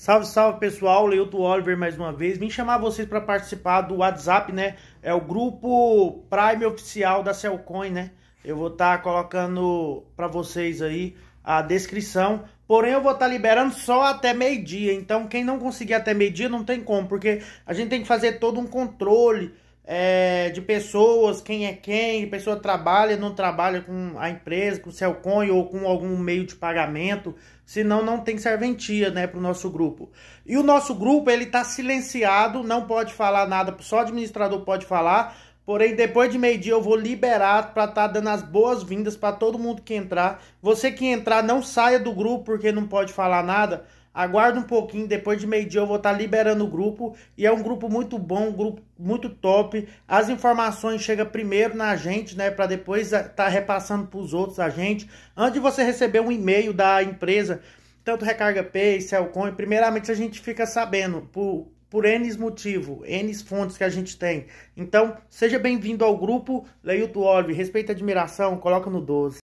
Salve, salve pessoal, Leuto Oliver mais uma vez. Vim chamar vocês para participar do WhatsApp, né? É o grupo Prime Oficial da Cellcoin, né? Eu vou estar tá colocando para vocês aí a descrição. Porém, eu vou estar tá liberando só até meio-dia. Então, quem não conseguir até meio-dia não tem como, porque a gente tem que fazer todo um controle é, de pessoas, quem é quem, pessoa trabalha, não trabalha com a empresa, com o Celcon ou com algum meio de pagamento, senão não tem serventia, né, para o nosso grupo. E o nosso grupo, ele está silenciado, não pode falar nada, só o administrador pode falar, porém depois de meio-dia eu vou liberar para estar tá dando as boas-vindas para todo mundo que entrar. Você que entrar, não saia do grupo porque não pode falar nada, Aguarda um pouquinho, depois de meio-dia eu vou estar tá liberando o grupo. E é um grupo muito bom, um grupo muito top. As informações chegam primeiro na gente, né? Para depois estar eh, tá repassando para os outros a gente. Antes de você receber um e-mail da empresa, tanto Recarga Pay, Cellcoin, primeiramente a gente fica sabendo por, por N motivo, N fontes que a gente tem. Então, seja bem-vindo ao grupo Leilton Olive. respeito e admiração, coloca no 12.